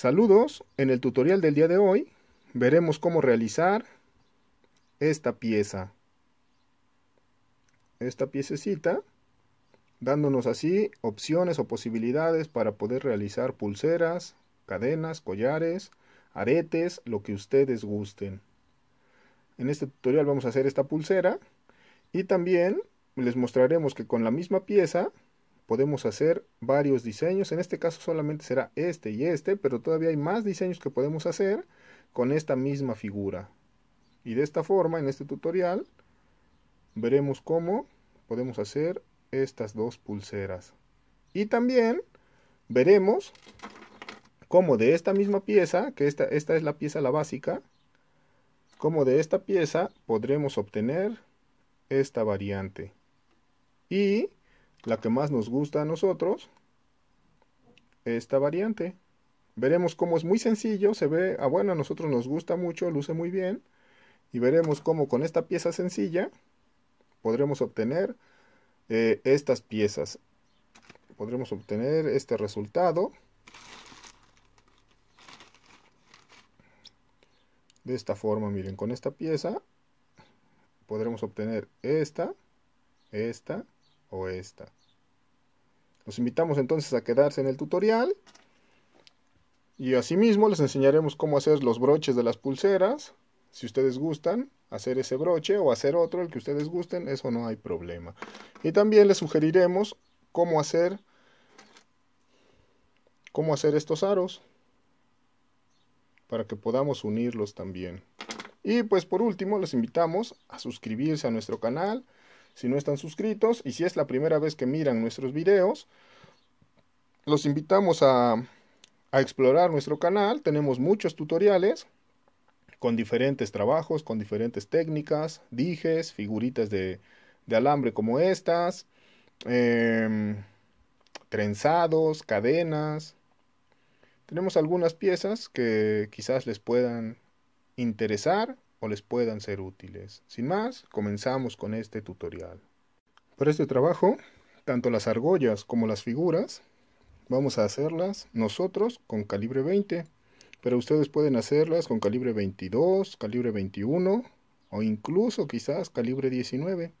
Saludos, en el tutorial del día de hoy veremos cómo realizar esta pieza. Esta piececita, dándonos así opciones o posibilidades para poder realizar pulseras, cadenas, collares, aretes, lo que ustedes gusten. En este tutorial vamos a hacer esta pulsera y también les mostraremos que con la misma pieza podemos hacer varios diseños. En este caso solamente será este y este, pero todavía hay más diseños que podemos hacer con esta misma figura. Y de esta forma, en este tutorial, veremos cómo podemos hacer estas dos pulseras. Y también veremos cómo de esta misma pieza, que esta, esta es la pieza la básica, cómo de esta pieza podremos obtener esta variante. Y la que más nos gusta a nosotros, esta variante. Veremos cómo es muy sencillo, se ve, ah bueno, a nosotros nos gusta mucho, luce muy bien. Y veremos cómo con esta pieza sencilla podremos obtener eh, estas piezas. Podremos obtener este resultado. De esta forma, miren, con esta pieza podremos obtener esta, esta o esta. Los invitamos entonces a quedarse en el tutorial. Y asimismo les enseñaremos cómo hacer los broches de las pulseras. Si ustedes gustan hacer ese broche o hacer otro, el que ustedes gusten, eso no hay problema. Y también les sugeriremos cómo hacer, cómo hacer estos aros para que podamos unirlos también. Y pues por último, les invitamos a suscribirse a nuestro canal, si no están suscritos y si es la primera vez que miran nuestros videos, los invitamos a, explorar nuestro canal. Tenemos muchos tutoriales con diferentes trabajos, con diferentes técnicas, dijes, figuritas de, alambre como estas, em, trenzados, cadenas. Tenemos algunas piezas que quizás les puedan interesar o les puedan ser útiles. Sin más, comenzamos con este tutorial. Para este trabajo, tanto las argollas como las figuras, vamos a hacerlas nosotros con calibre 20, pero ustedes pueden hacerlas con calibre 22, calibre 21 o incluso quizás calibre 19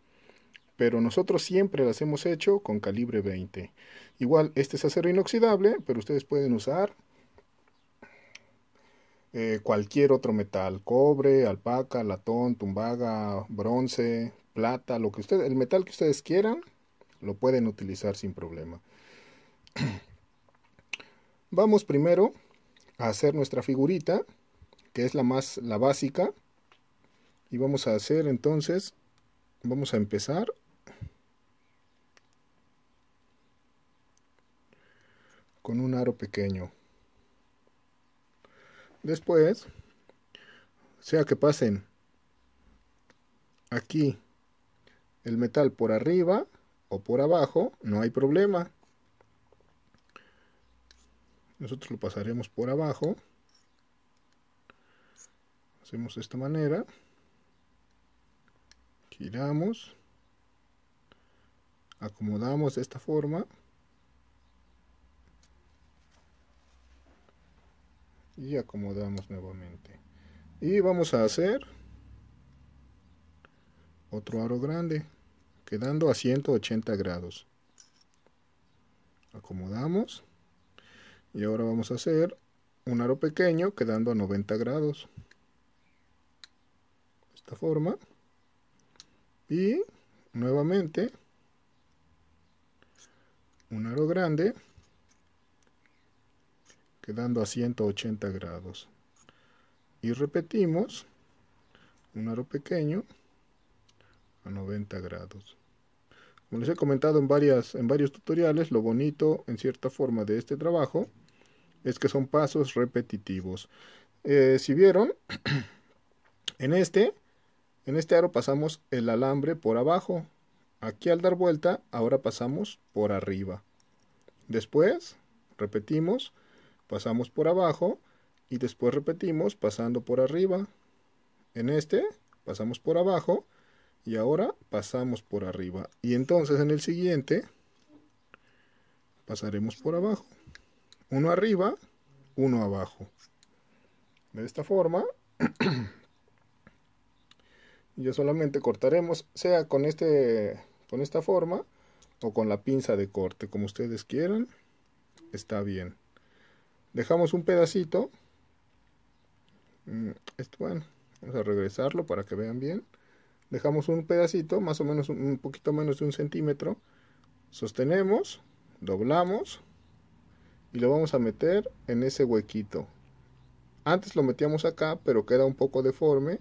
pero nosotros siempre las hemos hecho con calibre 20. Igual, este es acero inoxidable, pero ustedes pueden usar eh, cualquier otro metal, cobre, alpaca, latón, tumbaga, bronce, plata, lo que ustedes, el metal que ustedes quieran, lo pueden utilizar sin problema. Vamos primero a hacer nuestra figurita, que es la más la básica, y vamos a hacer entonces, vamos a empezar con un aro pequeño. Después, sea que pasen aquí el metal por arriba o por abajo, no hay problema. Nosotros lo pasaremos por abajo. Hacemos de esta manera. Giramos. Acomodamos de esta forma. y acomodamos nuevamente y vamos a hacer otro aro grande quedando a 180 grados acomodamos y ahora vamos a hacer un aro pequeño quedando a 90 grados de esta forma y nuevamente un aro grande quedando a 180 grados. Y repetimos un aro pequeño a 90 grados. Como les he comentado en, varias, en varios tutoriales, lo bonito en cierta forma de este trabajo es que son pasos repetitivos. Eh, si vieron, en este, en este aro pasamos el alambre por abajo. Aquí al dar vuelta, ahora pasamos por arriba. Después, repetimos pasamos por abajo y después repetimos pasando por arriba. En este pasamos por abajo y ahora pasamos por arriba. Y entonces en el siguiente pasaremos por abajo. Uno arriba, uno abajo. De esta forma ya solamente cortaremos sea con este con esta forma o con la pinza de corte como ustedes quieran está bien dejamos un pedacito mm, esto, bueno vamos a regresarlo para que vean bien dejamos un pedacito más o menos un poquito menos de un centímetro sostenemos doblamos y lo vamos a meter en ese huequito antes lo metíamos acá pero queda un poco deforme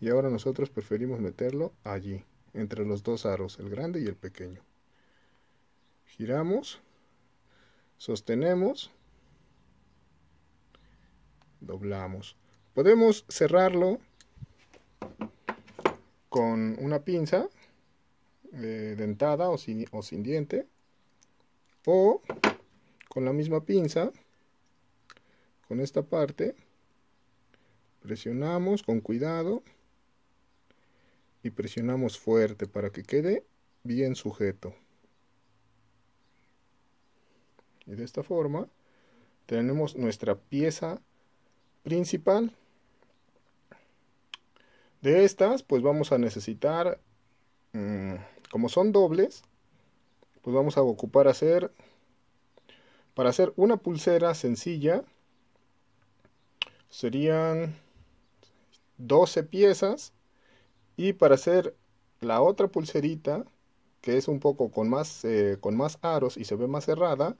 y ahora nosotros preferimos meterlo allí entre los dos aros el grande y el pequeño giramos sostenemos doblamos. Podemos cerrarlo con una pinza eh, dentada o o sin diente o con la misma pinza con esta parte presionamos con cuidado y presionamos fuerte para que quede bien sujeto y de esta forma tenemos nuestra pieza principal. De estas, pues vamos a necesitar, mm, como son dobles, pues vamos a ocupar hacer, para hacer una pulsera sencilla, serían 12 piezas y para hacer la otra pulserita que es un poco con más, eh, con más aros y se ve más cerrada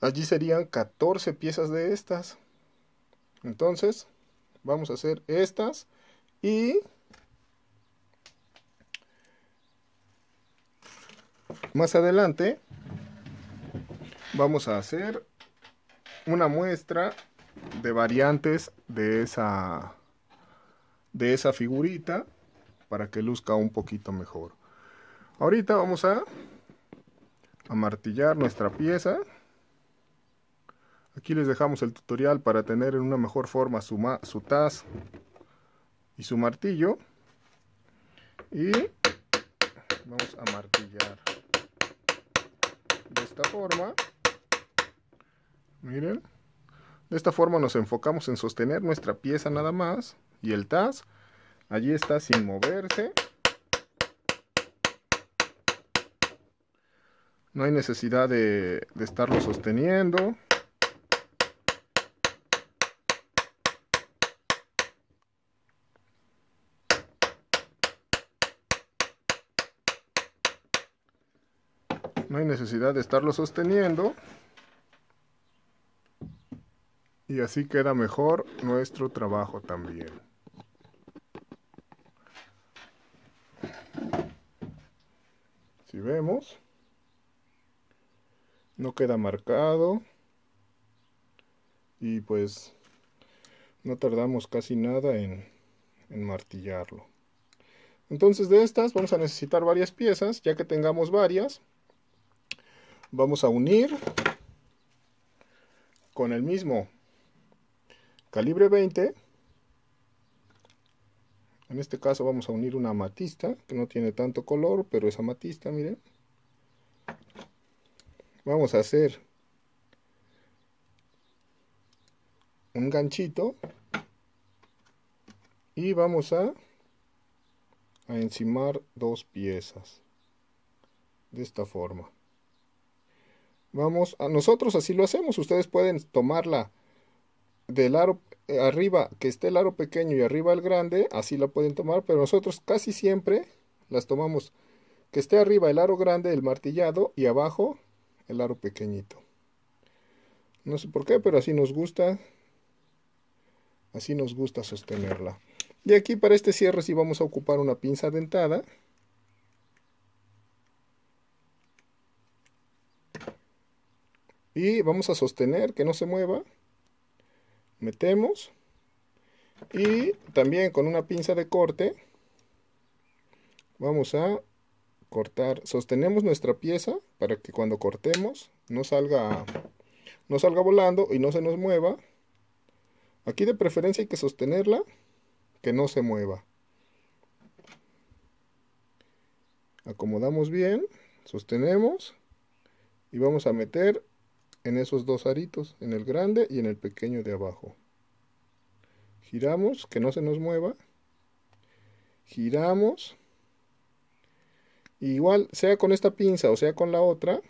allí serían 14 piezas de estas entonces, vamos a hacer estas y más adelante vamos a hacer una muestra de variantes de esa de esa figurita para que luzca un poquito mejor ahorita vamos a a martillar nuestra pieza Aquí les dejamos el tutorial para tener en una mejor forma su, taz y su martillo. Y vamos a martillar de esta forma. Miren. De esta forma nos enfocamos en sostener nuestra pieza nada más. Y el taz allí está sin moverse. No hay necesidad de, de estarlo sosteniendo. no hay necesidad de estarlo sosteniendo y así queda mejor nuestro trabajo también. Si vemos, no queda marcado y pues no tardamos casi nada en, martillarlo. Entonces de estas vamos a necesitar varias piezas, ya que tengamos varias, vamos a unir con el mismo calibre 20 en este caso vamos a unir una matista que no tiene tanto color pero es amatista miren vamos a hacer un ganchito y vamos a, a encimar dos piezas de esta forma Vamos, a nosotros así lo hacemos. Ustedes pueden tomarla del aro eh, arriba, que esté el aro pequeño y arriba el grande, así la pueden tomar, pero nosotros casi siempre las tomamos que esté arriba el aro grande, el martillado, y abajo el aro pequeñito. No sé por qué, pero así nos gusta. Así nos gusta sostenerla. Y aquí para este cierre sí vamos a ocupar una pinza dentada. y vamos a sostener que no se mueva metemos y también con una pinza de corte vamos a cortar sostenemos nuestra pieza para que cuando cortemos no salga no salga volando y no se nos mueva aquí de preferencia hay que sostenerla que no se mueva acomodamos bien sostenemos y vamos a meter en esos dos aritos, en el grande y en el pequeño de abajo. Giramos, que no se nos mueva. Giramos. Igual, sea con esta pinza o sea con la otra,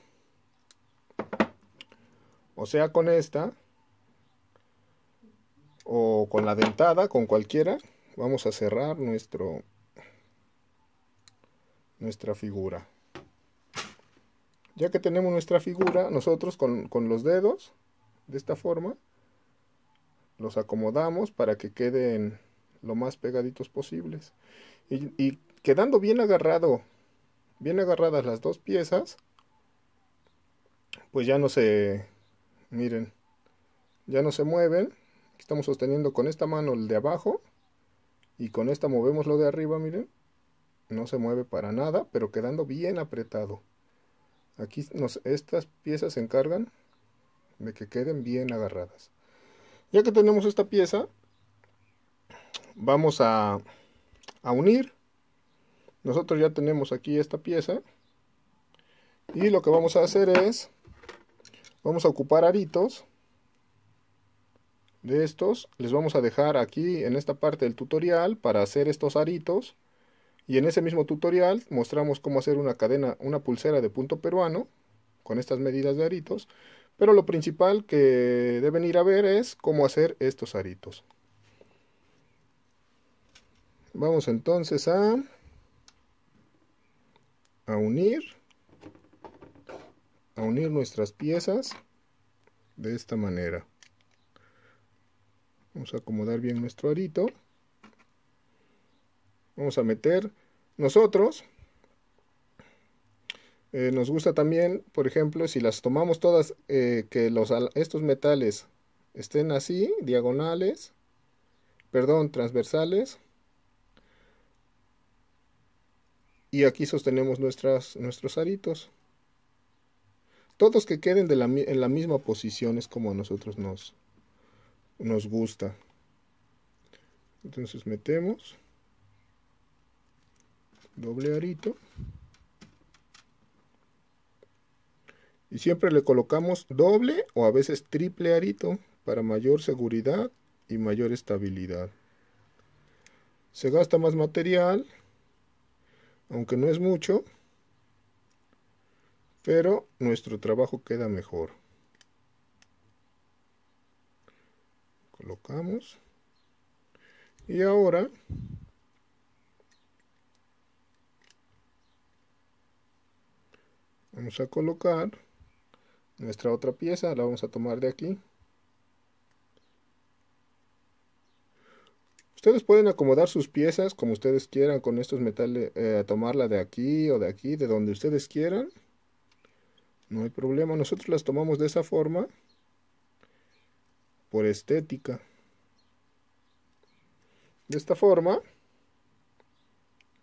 o sea con esta, o con la dentada, con cualquiera, vamos a cerrar nuestro, nuestra figura. Ya que tenemos nuestra figura, nosotros con, los dedos, de esta forma, los acomodamos para que queden lo más pegaditos posibles. Y, quedando bien agarrado, bien agarradas las dos piezas, pues ya no se, miren, ya no se mueven. Estamos sosteniendo con esta mano el de abajo y con esta movemos lo de arriba, miren. No se mueve para nada, pero quedando bien apretado. Aquí estas piezas se encargan de que queden bien agarradas. Ya que tenemos esta pieza, vamos a unir. Nosotros ya tenemos aquí esta pieza. Y lo que vamos a hacer es, vamos a ocupar aritos de estos. Les vamos a dejar aquí en esta parte del tutorial para hacer estos aritos y en ese mismo tutorial mostramos cómo hacer una cadena, una pulsera de punto peruano con estas medidas de aritos, pero lo principal que deben ir a ver es cómo hacer estos aritos. Vamos entonces a, a unir a unir nuestras piezas de esta manera. Vamos a acomodar bien nuestro arito. Vamos a meter nosotros. Eh, nos gusta también, por ejemplo, si las tomamos todas, eh, que los, estos metales estén así, diagonales, perdón, transversales. Y aquí sostenemos nuestras, nuestros aritos. Todos que queden en la misma posición es como a nosotros nos, nos gusta. Entonces metemos doble arito y siempre le colocamos doble o a veces triple arito para mayor seguridad y mayor estabilidad se gasta más material aunque no es mucho pero nuestro trabajo queda mejor colocamos y ahora vamos a colocar nuestra otra pieza la vamos a tomar de aquí ustedes pueden acomodar sus piezas como ustedes quieran con estos metales eh, tomarla de aquí o de aquí de donde ustedes quieran no hay problema nosotros las tomamos de esa forma por estética de esta forma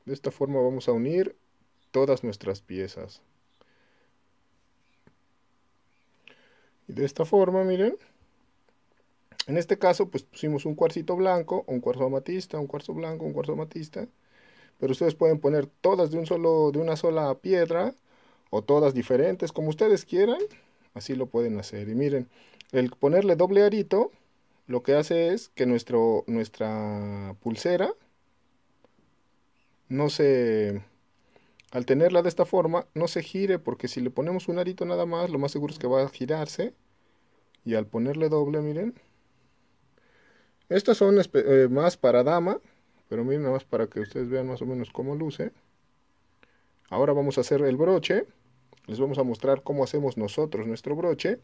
de esta forma vamos a unir todas nuestras piezas de esta forma, miren, en este caso pues pusimos un cuarcito blanco, un cuarzo amatista, un cuarzo blanco, un cuarzo amatista, pero ustedes pueden poner todas de, un solo, de una sola piedra o todas diferentes, como ustedes quieran, así lo pueden hacer. Y miren, el ponerle doble arito lo que hace es que nuestro, nuestra pulsera no se, al tenerla de esta forma, no se gire, porque si le ponemos un arito nada más, lo más seguro es que va a girarse y al ponerle doble miren estas son eh, más para dama pero miren nada más para que ustedes vean más o menos cómo luce ahora vamos a hacer el broche les vamos a mostrar cómo hacemos nosotros nuestro broche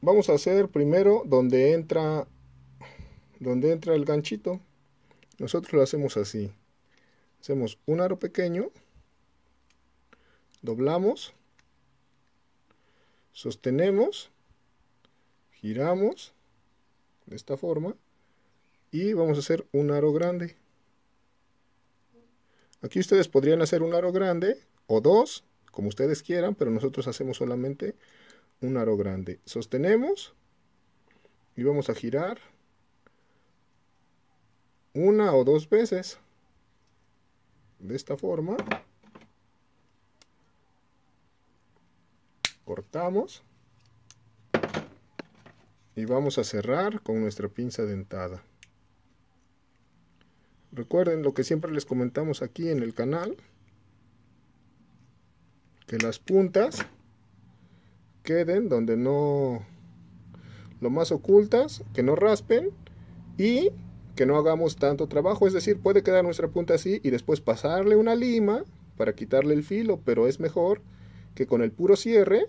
vamos a hacer primero donde entra donde entra el ganchito nosotros lo hacemos así hacemos un aro pequeño doblamos, sostenemos, giramos de esta forma y vamos a hacer un aro grande. Aquí ustedes podrían hacer un aro grande o dos, como ustedes quieran, pero nosotros hacemos solamente un aro grande. Sostenemos y vamos a girar una o dos veces de esta forma cortamos y vamos a cerrar con nuestra pinza dentada recuerden lo que siempre les comentamos aquí en el canal que las puntas queden donde no lo más ocultas que no raspen y que no hagamos tanto trabajo es decir puede quedar nuestra punta así y después pasarle una lima para quitarle el filo pero es mejor que con el puro cierre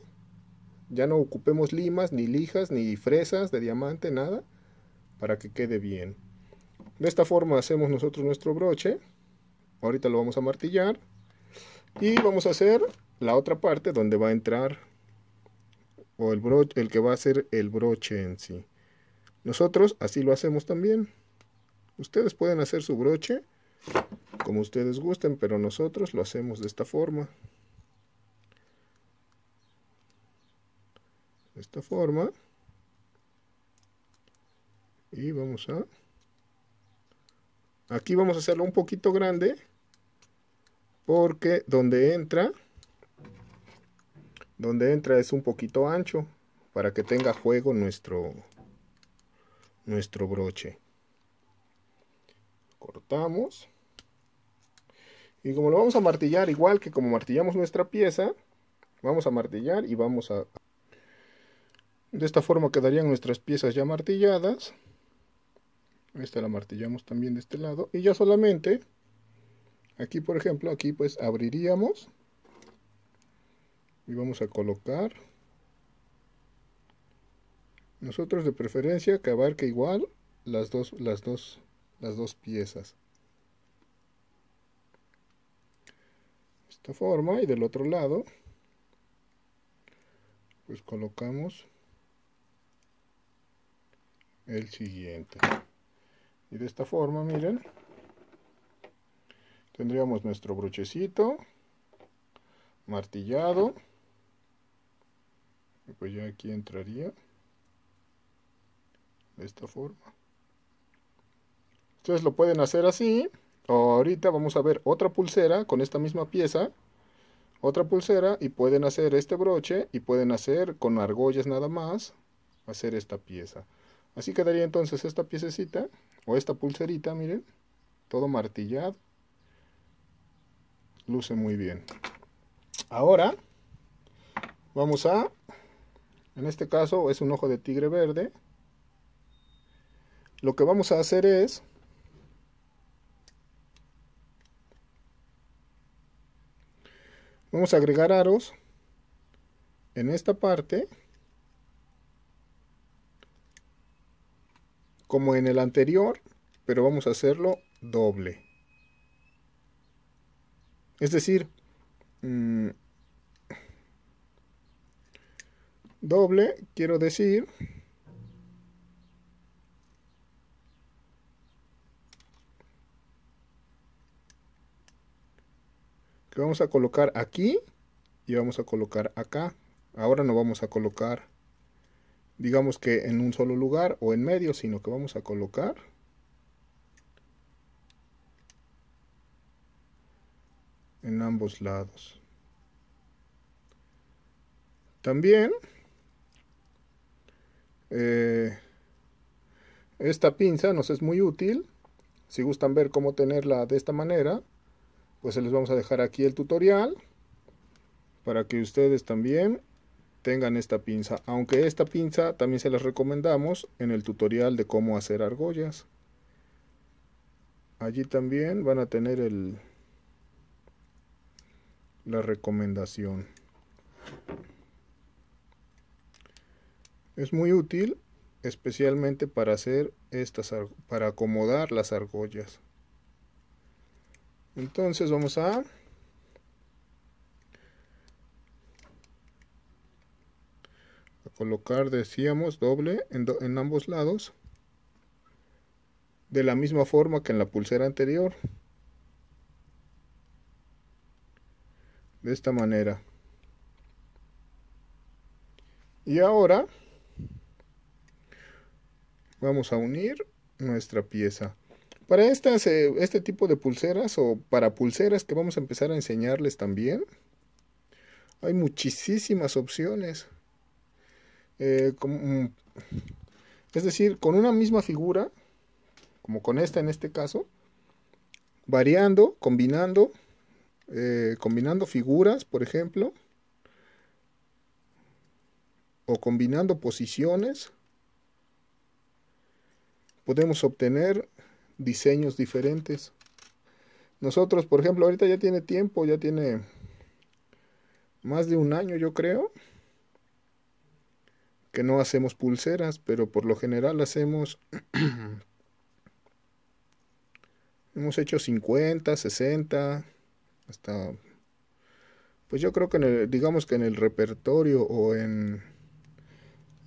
ya no ocupemos limas, ni lijas, ni fresas de diamante, nada, para que quede bien. De esta forma hacemos nosotros nuestro broche. Ahorita lo vamos a martillar. Y vamos a hacer la otra parte donde va a entrar o el, broche, el que va a ser el broche en sí. Nosotros así lo hacemos también. Ustedes pueden hacer su broche como ustedes gusten, pero nosotros lo hacemos de esta forma. de esta forma y vamos a aquí vamos a hacerlo un poquito grande porque donde entra donde entra es un poquito ancho para que tenga juego nuestro nuestro broche cortamos y como lo vamos a martillar igual que como martillamos nuestra pieza vamos a martillar y vamos a de esta forma quedarían nuestras piezas ya martilladas. Esta la martillamos también de este lado. Y ya solamente, aquí por ejemplo, aquí pues abriríamos. Y vamos a colocar. Nosotros de preferencia que abarque igual las dos, las dos, las dos piezas. De esta forma y del otro lado pues colocamos el siguiente y de esta forma miren tendríamos nuestro brochecito martillado pues ya aquí entraría de esta forma ustedes lo pueden hacer así ahorita vamos a ver otra pulsera con esta misma pieza otra pulsera y pueden hacer este broche y pueden hacer con argollas nada más hacer esta pieza Así quedaría entonces esta piececita o esta pulserita, miren, todo martillado. Luce muy bien. Ahora vamos a, en este caso es un ojo de tigre verde. Lo que vamos a hacer es vamos a agregar aros en esta parte como en el anterior, pero vamos a hacerlo doble. Es decir, mm, doble quiero decir que vamos a colocar aquí y vamos a colocar acá. Ahora no vamos a colocar digamos que en un solo lugar o en medio, sino que vamos a colocar en ambos lados. También eh, esta pinza nos es muy útil. Si gustan ver cómo tenerla de esta manera, pues les vamos a dejar aquí el tutorial para que ustedes también tengan esta pinza, aunque esta pinza también se las recomendamos en el tutorial de cómo hacer argollas. Allí también van a tener el, la recomendación. Es muy útil especialmente para hacer estas para acomodar las argollas. Entonces vamos a colocar decíamos doble en, ambos lados de la misma forma que en la pulsera anterior de esta manera y ahora vamos a unir nuestra pieza para eh, este tipo de pulseras o para pulseras que vamos a empezar a enseñarles también hay muchísimas opciones eh, mm, es decir, con una misma figura, como con esta en este caso, variando, combinando, eh, combinando figuras, por ejemplo, o combinando posiciones, podemos obtener diseños diferentes. Nosotros, por ejemplo, ahorita ya tiene tiempo, ya tiene más de un año, yo creo, que no hacemos pulseras, pero por lo general hacemos... hemos hecho 50, 60, hasta... Pues yo creo que en digamos que en el repertorio o en,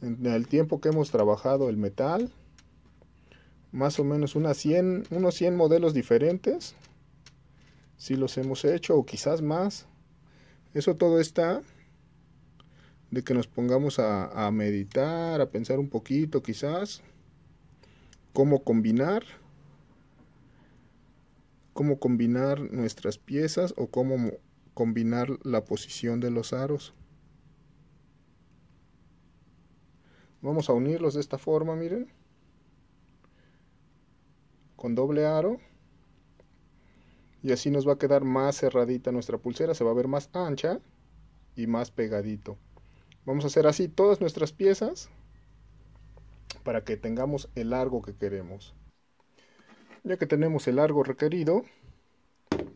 en el tiempo que hemos trabajado el metal, más o menos unas 100, unos 100 modelos diferentes, si los hemos hecho o quizás más. Eso todo está de que nos pongamos a, meditar, a pensar un poquito quizás, cómo combinar, cómo combinar nuestras piezas o cómo combinar la posición de los aros. Vamos a unirlos de esta forma, miren. Con doble aro. Y así nos va a quedar más cerradita nuestra pulsera. Se va a ver más ancha y más pegadito. Vamos a hacer así todas nuestras piezas para que tengamos el largo que queremos. Ya que tenemos el largo requerido,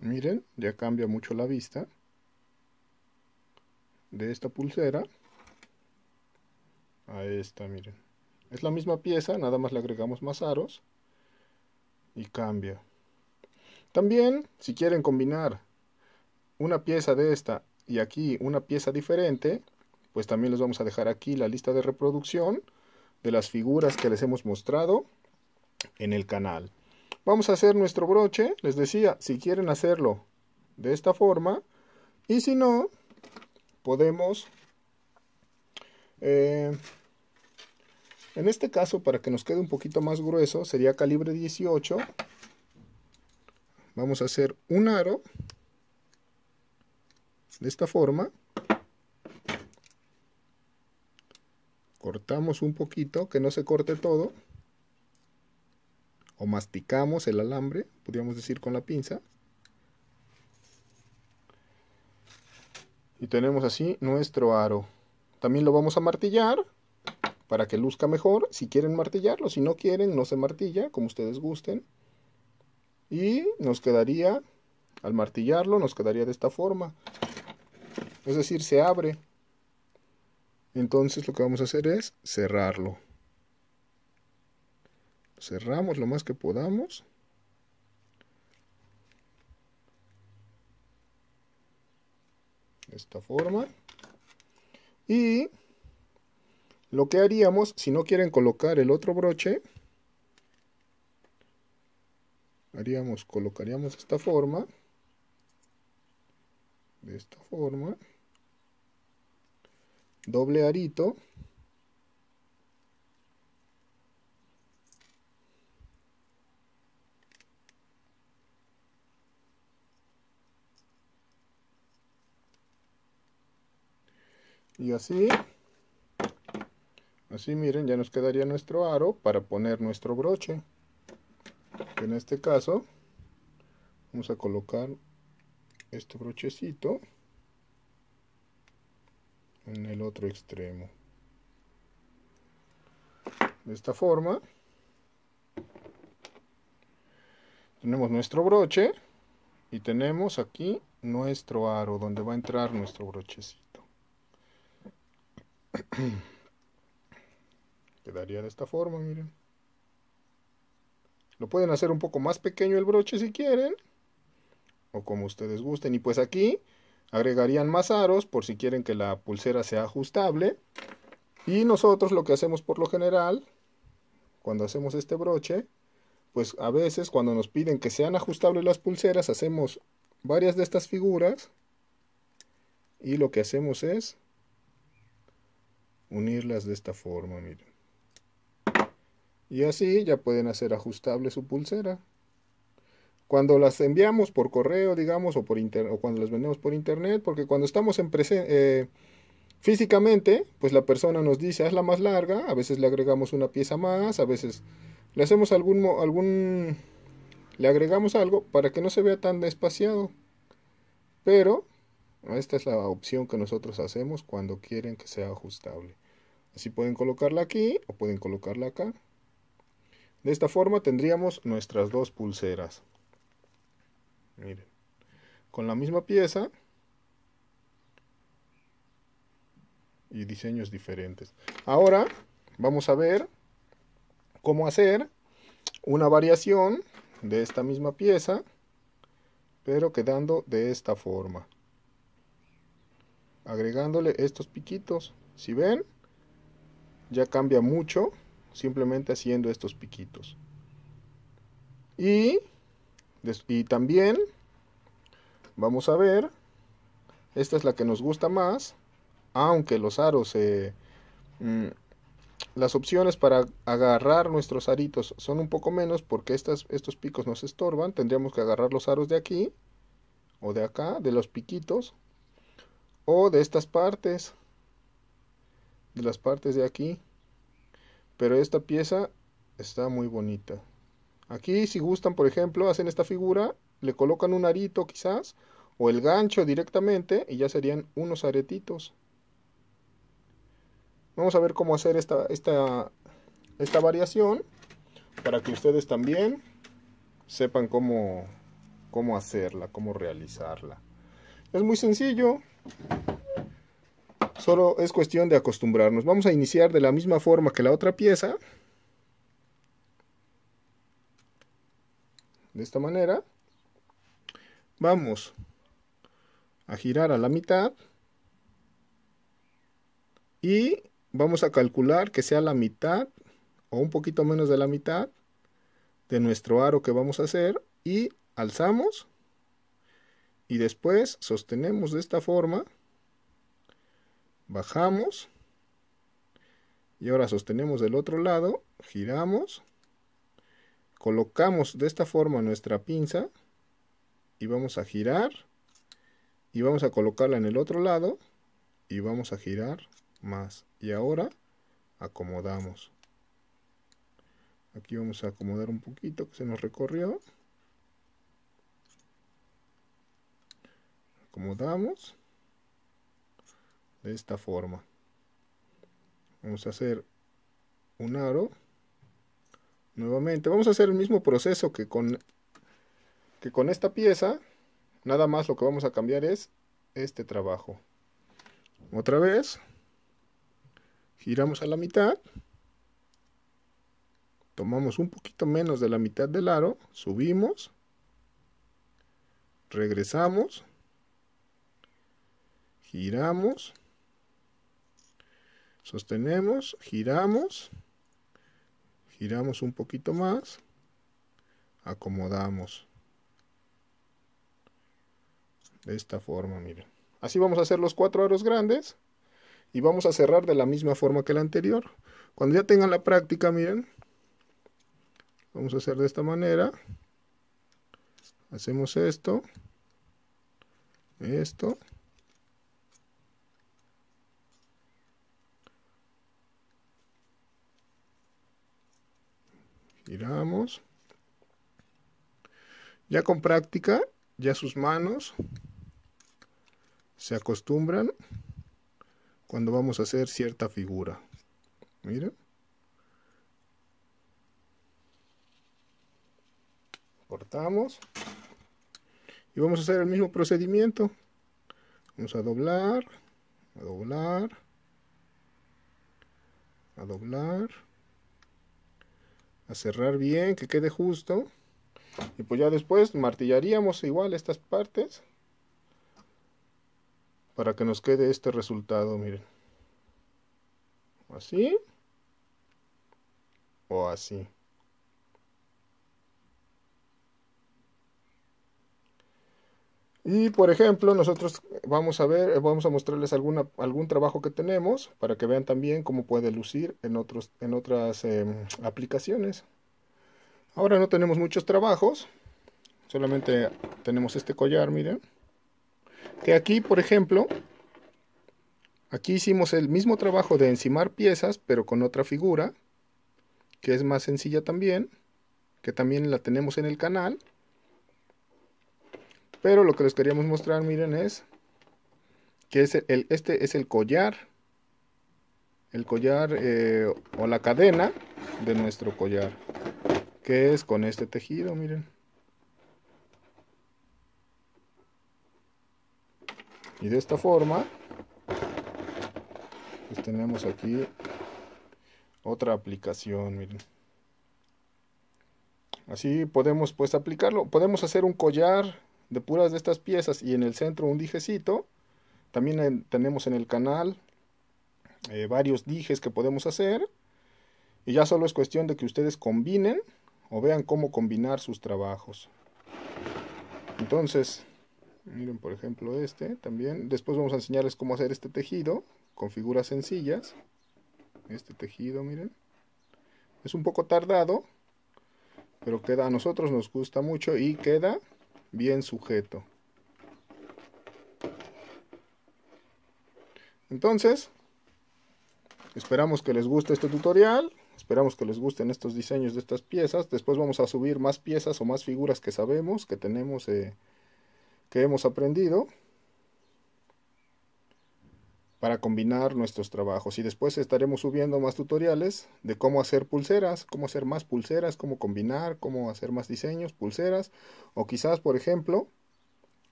miren, ya cambia mucho la vista de esta pulsera a esta, miren. Es la misma pieza, nada más le agregamos más aros y cambia. También, si quieren combinar una pieza de esta y aquí una pieza diferente, pues también les vamos a dejar aquí la lista de reproducción de las figuras que les hemos mostrado en el canal. Vamos a hacer nuestro broche, les decía, si quieren hacerlo de esta forma y si no, podemos... Eh, en este caso, para que nos quede un poquito más grueso, sería calibre 18. Vamos a hacer un aro de esta forma cortamos un poquito, que no se corte todo, o masticamos el alambre, podríamos decir con la pinza. Y tenemos así nuestro aro. También lo vamos a martillar para que luzca mejor. Si quieren martillarlo, si no quieren, no se martilla, como ustedes gusten. Y nos quedaría, al martillarlo, nos quedaría de esta forma. Es decir, se abre. Entonces lo que vamos a hacer es cerrarlo. Cerramos lo más que podamos. De esta forma. Y lo que haríamos, si no quieren colocar el otro broche, haríamos, colocaríamos esta forma. De esta forma doble arito y así así miren ya nos quedaría nuestro aro para poner nuestro broche en este caso vamos a colocar este brochecito en el otro extremo. De esta forma, tenemos nuestro broche y tenemos aquí nuestro aro donde va a entrar nuestro brochecito. Quedaría de esta forma, miren. Lo pueden hacer un poco más pequeño el broche si quieren. O como ustedes gusten. Y pues aquí Agregarían más aros por si quieren que la pulsera sea ajustable. Y nosotros lo que hacemos por lo general, cuando hacemos este broche, pues a veces cuando nos piden que sean ajustables las pulseras, hacemos varias de estas figuras. Y lo que hacemos es unirlas de esta forma, miren. Y así ya pueden hacer ajustable su pulsera cuando las enviamos por correo, digamos, o, por o cuando las vendemos por internet, porque cuando estamos en eh, físicamente, pues la persona nos dice, ah, la más larga, a veces le agregamos una pieza más, a veces le hacemos algún, algún le agregamos algo para que no se vea tan despaciado. Pero esta es la opción que nosotros hacemos cuando quieren que sea ajustable. Así pueden colocarla aquí o pueden colocarla acá. De esta forma tendríamos nuestras dos pulseras. Miren, con la misma pieza y diseños diferentes. Ahora vamos a ver cómo hacer una variación de esta misma pieza, pero quedando de esta forma. Agregándole estos piquitos. Si ven, ya cambia mucho simplemente haciendo estos piquitos. Y y también vamos a ver, esta es la que nos gusta más, aunque los aros, mm, las opciones para agarrar nuestros aritos son un poco menos porque estos picos nos estorban, tendríamos que agarrar los aros de aquí o de acá, de los piquitos o de estas partes, de las partes de aquí, pero esta pieza está muy bonita. Aquí si gustan, por ejemplo, hacen esta figura, le colocan un arito quizás, o el gancho directamente, y ya serían unos aretitos. Vamos a ver cómo hacer esta, esta, variación, para que ustedes también sepan cómo, cómo hacerla, cómo realizarla. Es muy sencillo, solo es cuestión de acostumbrarnos. Vamos a iniciar de la misma forma que la otra pieza, de esta manera vamos a girar a la mitad y vamos a calcular que sea la mitad o un poquito menos de la mitad de nuestro aro que vamos a hacer y alzamos y después sostenemos de esta forma bajamos y ahora sostenemos del otro lado giramos colocamos de esta forma nuestra pinza y vamos a girar y vamos a colocarla en el otro lado y vamos a girar más y ahora acomodamos aquí vamos a acomodar un poquito que se nos recorrió acomodamos de esta forma vamos a hacer un aro nuevamente. Vamos a hacer el mismo proceso que con, que con esta pieza. Nada más lo que vamos a cambiar es este trabajo. Otra vez. Giramos a la mitad. Tomamos un poquito menos de la mitad del aro. Subimos. Regresamos. Giramos. Sostenemos. Giramos giramos un poquito más, acomodamos de esta forma, miren. Así vamos a hacer los cuatro aros grandes y vamos a cerrar de la misma forma que la anterior. Cuando ya tengan la práctica, miren, vamos a hacer de esta manera. Hacemos esto, esto, Miramos Ya con práctica, ya sus manos se acostumbran cuando vamos a hacer cierta figura. Miren. Cortamos. Y vamos a hacer el mismo procedimiento. Vamos a doblar, a doblar, a doblar cerrar bien, que quede justo. Y pues ya después martillaríamos igual estas partes para que nos quede este resultado, miren. Así o así. Y por ejemplo, nosotros vamos a ver, eh, vamos a mostrarles alguna, algún trabajo que tenemos para que vean también cómo puede lucir en, otros, en otras em, aplicaciones. Ahora no tenemos muchos trabajos, solamente tenemos este collar, miren. Que aquí, por ejemplo, aquí hicimos el mismo trabajo de encimar piezas, pero con otra figura, que es más sencilla también, que también la tenemos en el canal. Pero lo que les queríamos mostrar, miren, es que es este es el collar, el collar eh, o la cadena de nuestro collar, que es con este tejido, miren. Y de esta forma, pues tenemos aquí otra aplicación, miren. Así podemos pues aplicarlo, podemos hacer un collar de puras de estas piezas y en el centro un dijecito. También tenemos en el canal eh, varios dijes que podemos hacer. Y ya solo es cuestión de que ustedes combinen o vean cómo combinar sus trabajos. Entonces, miren por ejemplo este también. Después vamos a enseñarles cómo hacer este tejido con figuras sencillas. Este tejido, miren. Es un poco tardado, pero queda, a nosotros nos gusta mucho y queda bien sujeto. Entonces, esperamos que les guste este tutorial. Esperamos que les gusten estos diseños de estas piezas. Después vamos a subir más piezas o más figuras que sabemos, que tenemos, eh, que hemos aprendido para combinar nuestros trabajos y después estaremos subiendo más tutoriales de cómo hacer pulseras, cómo hacer más pulseras, cómo combinar, cómo hacer más diseños, pulseras o quizás por ejemplo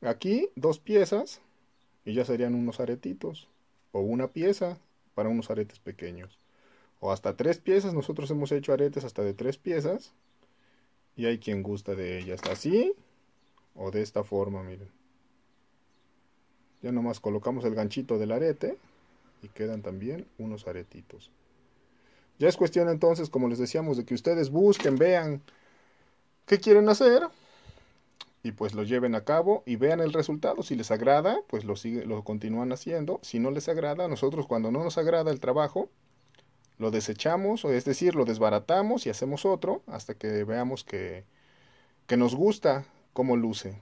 aquí dos piezas y ya serían unos aretitos o una pieza para unos aretes pequeños o hasta tres piezas, nosotros hemos hecho aretes hasta de tres piezas y hay quien gusta de ellas así o de esta forma, miren. Ya nomás colocamos el ganchito del arete y quedan también unos aretitos. Ya es cuestión entonces, como les decíamos, de que ustedes busquen, vean qué quieren hacer y pues lo lleven a cabo y vean el resultado. Si les agrada, pues lo, lo continúan haciendo. Si no les agrada, nosotros cuando no nos agrada el trabajo, lo desechamos, es decir, lo desbaratamos y hacemos otro hasta que veamos que, que nos gusta cómo luce.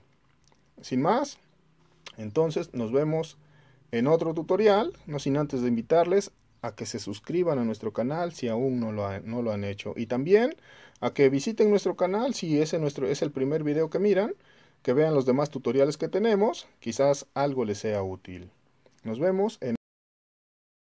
Sin más, entonces nos vemos en otro tutorial, no sin antes de invitarles a que se suscriban a nuestro canal si aún no lo, no lo han hecho y también a que visiten nuestro canal si ese nuestro, es el primer video que miran, que vean los demás tutoriales que tenemos, quizás algo les sea útil. Nos vemos en